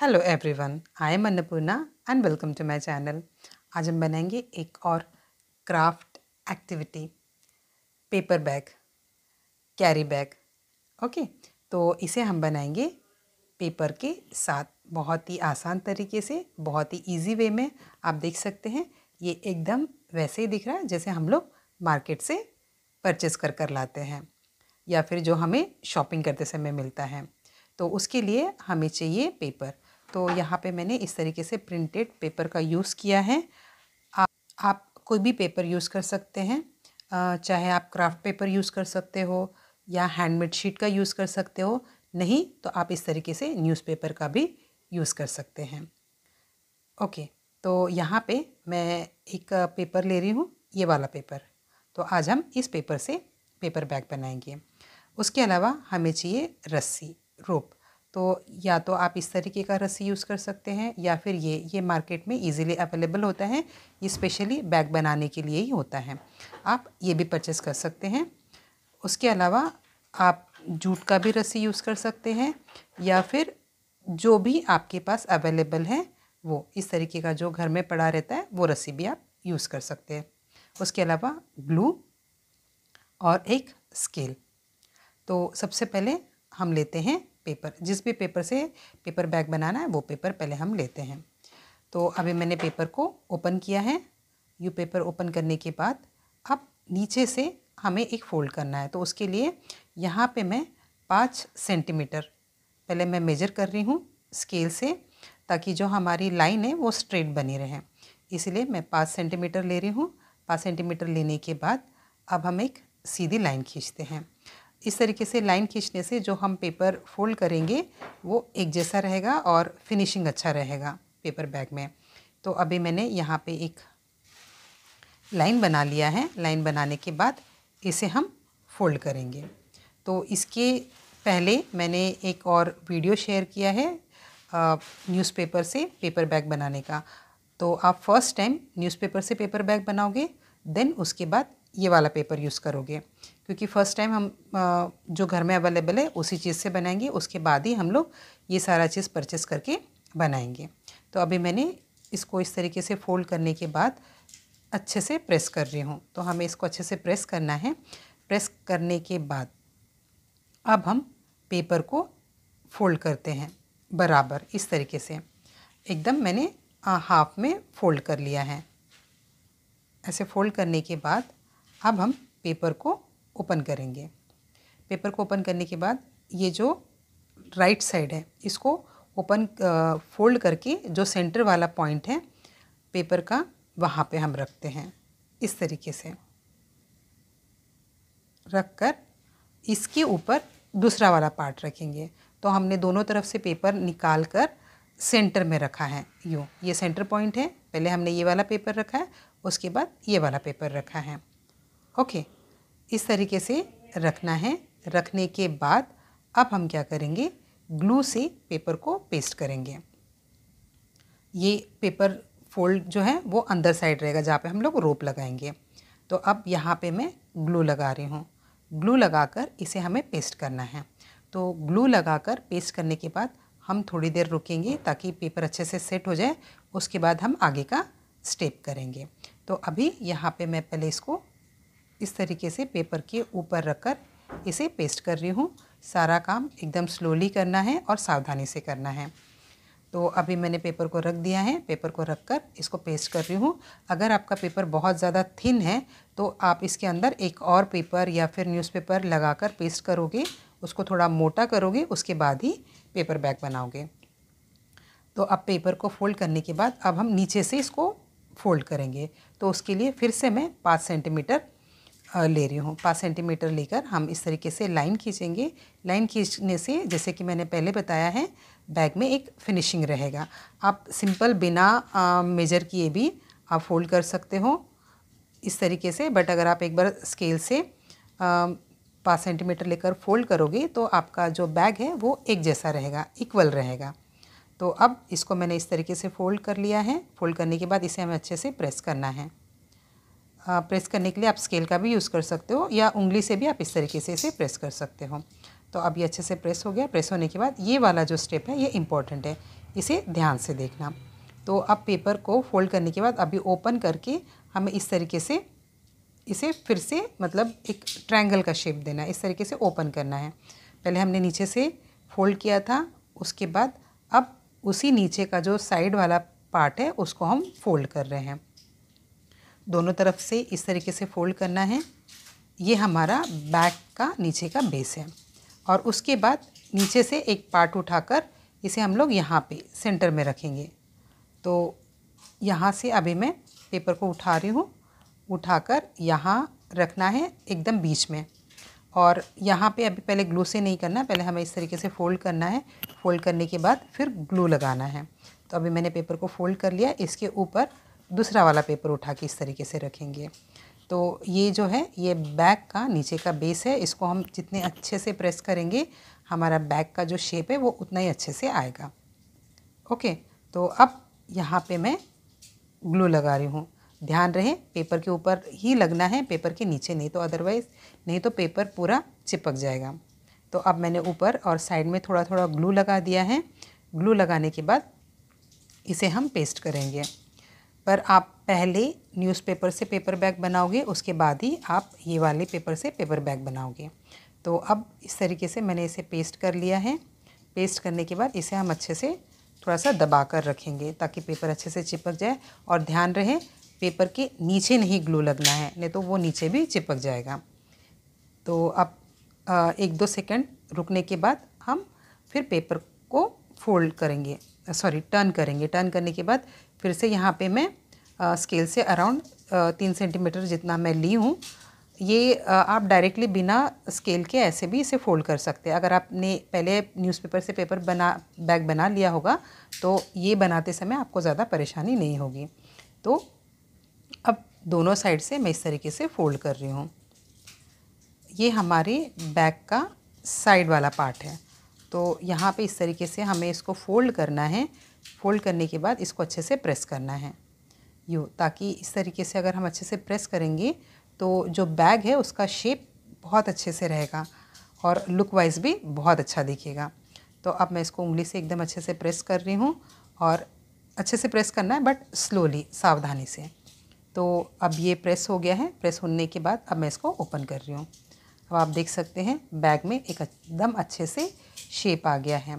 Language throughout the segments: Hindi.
hello everyone I am Annapurna and welcome to my channel आज हम बनाएंगे एक और craft activity paper bag carry bag okay तो इसे हम बनाएंगे पेपर के साथ बहुत ही आसान तरीके से बहुत ही इजी वे में आप देख सकते हैं ये एकदम वैसे ही दिख रहा है जैसे हम लोग मार्केट से परचेज़ कर कर लाते हैं या फिर जो हमें शॉपिंग करते समय मिलता है तो उसके लिए हमें चाहिए पेपर तो यहाँ पे मैंने इस तरीके से प्रिंटेड पेपर का यूज़ किया है आप आप कोई भी पेपर यूज़ कर सकते हैं चाहे आप क्राफ्ट पेपर यूज़ कर सकते हो या हैंडमेड शीट का यूज़ कर सकते हो नहीं तो आप इस तरीके से न्यूज़पेपर का भी यूज़ कर सकते हैं ओके तो यहाँ पे मैं एक पेपर ले रही हूँ ये वाला पेपर तो आज हम इस पेपर से पेपर बैग बनाएंगे उसके अलावा हमें चाहिए रस्सी रोप तो या तो आप इस तरीके का रस्सी यूज़ कर सकते हैं या फिर ये ये मार्केट में इजीली अवेलेबल होता है ये स्पेशली बैग बनाने के लिए ही होता है आप ये भी परचेस कर सकते हैं उसके अलावा आप जूट का भी रस्सी यूज़ कर सकते हैं या फिर जो भी आपके पास अवेलेबल है वो इस तरीके का जो घर में पड़ा रहता है वो रस्सी भी आप यूज़ कर सकते हैं उसके अलावा ग्लू और एक स्केल तो सबसे पहले हम लेते हैं पेपर जिस भी पेपर से पेपर बैग बनाना है वो पेपर पहले हम लेते हैं तो अभी मैंने पेपर को ओपन किया है यू पेपर ओपन करने के बाद अब नीचे से हमें एक फ़ोल्ड करना है तो उसके लिए यहाँ पे मैं पाँच सेंटीमीटर पहले मैं मेजर कर रही हूँ स्केल से ताकि जो हमारी लाइन है वो स्ट्रेट बनी रहे इसलिए मैं पाँच सेंटीमीटर ले रही हूँ पाँच सेंटीमीटर लेने के बाद अब हम एक सीधी लाइन खींचते हैं इस तरीके से लाइन खींचने से जो हम पेपर फोल्ड करेंगे वो एक जैसा रहेगा और फिनिशिंग अच्छा रहेगा पेपर बैग में तो अभी मैंने यहाँ पे एक लाइन बना लिया है लाइन बनाने के बाद इसे हम फोल्ड करेंगे तो इसके पहले मैंने एक और वीडियो शेयर किया है न्यूज़पेपर से पेपर बैग बनाने का तो आप फर्स्ट टाइम न्यूज़पेपर से पेपर बैग बनाओगे देन उसके बाद ये वाला पेपर यूज़ करोगे क्योंकि फ़र्स्ट टाइम हम जो घर में अवेलेबल है उसी चीज़ से बनाएंगे उसके बाद ही हम लोग ये सारा चीज़ परचेस करके बनाएंगे तो अभी मैंने इसको इस तरीके से फोल्ड करने के बाद अच्छे से प्रेस कर रही हूँ तो हमें इसको अच्छे से प्रेस करना है प्रेस करने के बाद अब हम पेपर को फोल्ड करते हैं बराबर इस तरीके से एकदम मैंने हाफ में फ़ोल्ड कर लिया है ऐसे फ़ोल्ड करने के बाद अब हम पेपर को ओपन करेंगे पेपर को ओपन करने के बाद ये जो राइट साइड है इसको ओपन फोल्ड करके जो सेंटर वाला पॉइंट है पेपर का वहाँ पे हम रखते हैं इस तरीके से रख कर इसके ऊपर दूसरा वाला पार्ट रखेंगे तो हमने दोनों तरफ से पेपर निकाल कर सेंटर में रखा है यूँ ये सेंटर पॉइंट है पहले हमने ये वाला पेपर रखा है उसके बाद ये वाला पेपर रखा है ओके इस तरीके से रखना है रखने के बाद अब हम क्या करेंगे ग्लू से पेपर को पेस्ट करेंगे ये पेपर फोल्ड जो है वो अंदर साइड रहेगा जहाँ पे हम लोग रोप लगाएंगे तो अब यहाँ पे मैं ग्लू लगा रही हूँ ग्लू लगाकर इसे हमें पेस्ट करना है तो ग्लू लगाकर पेस्ट करने के बाद हम थोड़ी देर रुकेंगे ताकि पेपर अच्छे से सेट हो जाए उसके बाद हम आगे का स्टेप करेंगे तो अभी यहाँ पे मैं पहले इसको इस तरीके से पेपर के ऊपर रखकर इसे पेस्ट कर रही हूँ सारा काम एकदम स्लोली करना है और सावधानी से करना है तो अभी मैंने पेपर को रख दिया है पेपर को रख कर इसको पेस्ट कर रही हूँ अगर आपका पेपर बहुत ज़्यादा थिन है तो आप इसके अंदर एक और पेपर या फिर न्यूज़पेपर लगाकर पेस्ट करोगे उसको थोड़ा मोटा करोगे उसके बाद ही पेपर बैग बनाओगे तो अब पेपर को फोल्ड करने के बाद अब हम नीचे से इसको फोल्ड करेंगे तो उसके लिए फिर से मैं पाँच सेंटीमीटर ले रही हूँ पाँच सेंटीमीटर लेकर हम इस तरीके से लाइन खींचेंगे लाइन खींचने से जैसे कि मैंने पहले बताया है बैग में एक फिनिशिंग रहेगा आप सिंपल बिना मेजर किए भी आप फोल्ड कर सकते हो इस तरीके से बट अगर आप एक बार स्केल से पाँच सेंटीमीटर लेकर फोल्ड करोगे तो आपका जो बैग है वो एक जैसा रहेगा इक्वल रहेगा तो अब इसको मैंने इस तरीके से फोल्ड कर लिया है फोल्ड करने के बाद इसे हमें अच्छे से प्रेस करना है प्रेस करने के लिए आप स्केल का भी यूज़ कर सकते हो या उंगली से भी आप इस तरीके से इसे प्रेस कर सकते हो तो अब ये अच्छे से प्रेस हो गया प्रेस होने के बाद ये वाला जो स्टेप है ये इम्पॉर्टेंट है इसे ध्यान से देखना तो अब पेपर को फोल्ड करने के बाद अभी ओपन करके हमें इस तरीके से इसे फिर से मतलब एक ट्रायंगल का शेप देना है इस तरीके से ओपन करना है पहले हमने नीचे से फोल्ड किया था उसके बाद अब उसी नीचे का जो साइड वाला पार्ट है उसको हम फोल्ड कर रहे हैं दोनों तरफ से इस तरीके से फोल्ड करना है ये हमारा बैक का नीचे का बेस है और उसके बाद नीचे से एक पार्ट उठाकर इसे हम लोग यहाँ पे सेंटर में रखेंगे तो यहाँ से अभी मैं पेपर को उठा रही हूँ उठाकर यहाँ रखना है एकदम बीच में और यहाँ पे अभी पहले ग्लू से नहीं करना पहले हमें इस तरीके से फ़ोल्ड करना है फ़ोल्ड करने के बाद फिर ग्लू लगाना है तो अभी मैंने पेपर को फ़ोल्ड कर लिया इसके ऊपर दूसरा वाला पेपर उठा के इस तरीके से रखेंगे तो ये जो है ये बैक का नीचे का बेस है इसको हम जितने अच्छे से प्रेस करेंगे हमारा बैक का जो शेप है वो उतना ही अच्छे से आएगा ओके तो अब यहाँ पे मैं ग्लू लगा रही हूँ ध्यान रहे पेपर के ऊपर ही लगना है पेपर के नीचे नहीं तो अदरवाइज़ नहीं तो पेपर पूरा चिपक जाएगा तो अब मैंने ऊपर और साइड में थोड़ा थोड़ा ग्लू लगा दिया है ग्लू लगाने के बाद इसे हम पेस्ट करेंगे पर आप पहले न्यूज़पेपर से पेपर बैग बनाओगे उसके बाद ही आप ये वाले पेपर से पेपर बैग बनाओगे तो अब इस तरीके से मैंने इसे पेस्ट कर लिया है पेस्ट करने के बाद इसे हम अच्छे से थोड़ा सा दबा कर रखेंगे ताकि पेपर अच्छे से चिपक जाए और ध्यान रहे पेपर के नीचे नहीं ग्लू लगना है नहीं तो वो नीचे भी चिपक जाएगा तो अब एक दो सेकंड रुकने के बाद हम फिर पेपर को फोल्ड करेंगे सॉरी टर्न करेंगे टर्न करने के बाद फिर से यहाँ पे मैं आ, स्केल से अराउंड तीन सेंटीमीटर जितना मैं ली हूँ ये आ, आप डायरेक्टली बिना स्केल के ऐसे भी इसे फ़ोल्ड कर सकते हैं अगर आपने पहले न्यूज़पेपर से पेपर बना बैग बना लिया होगा तो ये बनाते समय आपको ज़्यादा परेशानी नहीं होगी तो अब दोनों साइड से मैं इस तरीके से फ़ोल्ड कर रही हूँ ये हमारे बैग का साइड वाला पार्ट है तो यहाँ पे इस तरीके से हमें इसको फ़ोल्ड करना है फोल्ड करने के बाद इसको अच्छे से प्रेस करना है यू ताकि इस तरीके से अगर हम अच्छे से प्रेस करेंगे तो जो बैग है उसका शेप बहुत अच्छे से रहेगा और लुक वाइज भी बहुत अच्छा दिखेगा तो अब मैं इसको उंगली से एकदम अच्छे से प्रेस कर रही हूँ और अच्छे से प्रेस करना है बट स्लोली सावधानी से तो अब ये प्रेस हो गया है प्रेस होने के बाद अब मैं इसको ओपन कर रही हूँ अब आप देख सकते हैं बैग में एकदम अच्छे से शेप आ गया है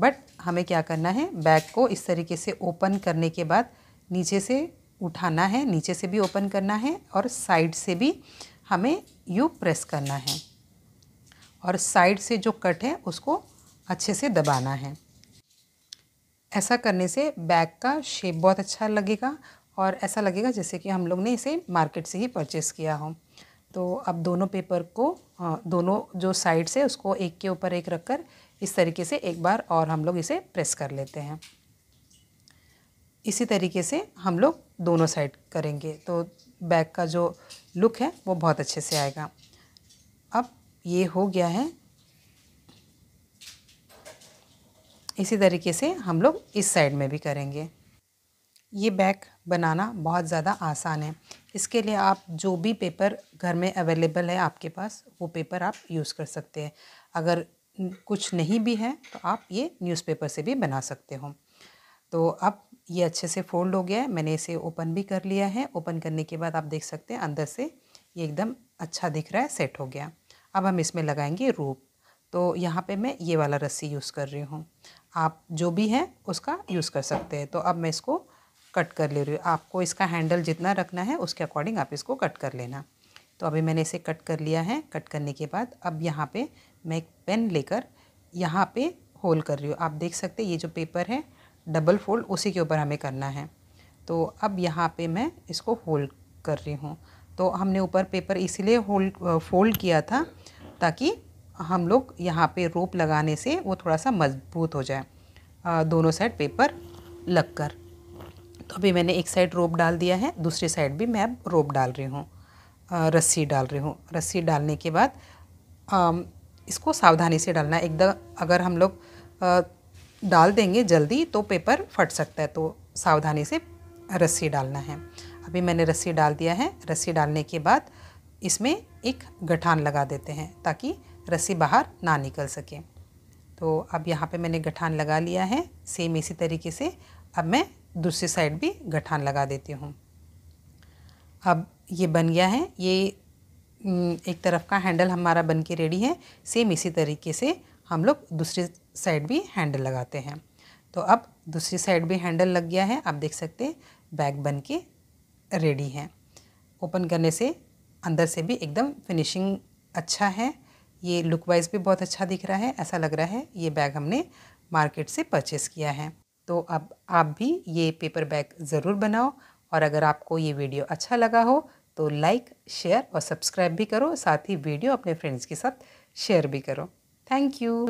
बट हमें क्या करना है बैग को इस तरीके से ओपन करने के बाद नीचे से उठाना है नीचे से भी ओपन करना है और साइड से भी हमें यू प्रेस करना है और साइड से जो कट है उसको अच्छे से दबाना है ऐसा करने से बैग का शेप बहुत अच्छा लगेगा और ऐसा लगेगा जैसे कि हम लोग ने इसे मार्केट से ही परचेस किया हो तो अब दोनों पेपर को दोनों जो साइड्स है उसको एक के ऊपर एक रखकर इस तरीके से एक बार और हम लोग इसे प्रेस कर लेते हैं इसी तरीके से हम लोग दोनों साइड करेंगे तो बैग का जो लुक है वो बहुत अच्छे से आएगा अब ये हो गया है इसी तरीके से हम लोग इस साइड में भी करेंगे ये बैग बनाना बहुत ज़्यादा आसान है इसके लिए आप जो भी पेपर घर में अवेलेबल है आपके पास वो पेपर आप यूज़ कर सकते हैं अगर कुछ नहीं भी है तो आप ये न्यूज़पेपर से भी बना सकते हो तो अब ये अच्छे से फोल्ड हो गया है मैंने इसे ओपन भी कर लिया है ओपन करने के बाद आप देख सकते हैं अंदर से ये एकदम अच्छा दिख रहा है सेट हो गया अब हम इसमें लगाएंगे रूप तो यहाँ पे मैं ये वाला रस्सी यूज़ कर रही हूँ आप जो भी है उसका यूज़ कर सकते हैं तो अब मैं इसको कट कर ले रही हूँ आपको इसका हैंडल जितना रखना है उसके अकॉर्डिंग आप इसको कट कर लेना तो अभी मैंने इसे कट कर लिया है कट करने के बाद अब यहाँ पे मैं एक पेन लेकर यहाँ पे होल कर रही हूँ आप देख सकते ये जो पेपर है डबल फोल्ड उसी के ऊपर हमें करना है तो अब यहाँ पे मैं इसको होल्ड कर रही हूँ तो हमने ऊपर पेपर इसीलिए होल्ड फोल्ड किया था ताकि हम लोग यहाँ पे रोप लगाने से वो थोड़ा सा मजबूत हो जाए दोनों साइड पेपर लग कर तो अभी मैंने एक साइड रोप डाल दिया है दूसरी साइड भी मैं अब रोप डाल रही हूँ रस्सी डाल रही हूँ रस्सी डालने के बाद इसको सावधानी से डालना एकदम अगर हम लोग डाल देंगे जल्दी तो पेपर फट सकता है तो सावधानी से रस्सी डालना है अभी मैंने रस्सी डाल दिया है रस्सी डालने के बाद इसमें एक गठान लगा देते हैं ताकि रस्सी बाहर ना निकल सके तो अब यहाँ पे मैंने गठान लगा लिया है सेम इसी तरीके से अब मैं दूसरी साइड भी गठान लगा देती हूँ अब ये बन गया है ये हम्म, एक तरफ का हैंडल हमारा बन के रेडी है सेम इसी तरीके से हम लोग दूसरी साइड भी हैंडल लगाते हैं तो अब दूसरी साइड भी हैंडल लग गया है आप देख सकते हैं बैग बन के रेडी है ओपन करने से अंदर से भी एकदम फिनिशिंग अच्छा है ये लुक वाइज भी बहुत अच्छा दिख रहा है ऐसा लग रहा है ये बैग हमने मार्केट से परचेस किया है तो अब आप भी ये पेपर बैग ज़रूर बनाओ और अगर आपको ये वीडियो अच्छा लगा हो तो लाइक शेयर और सब्सक्राइब भी करो साथ ही वीडियो अपने फ्रेंड्स के साथ शेयर भी करो थैंक यू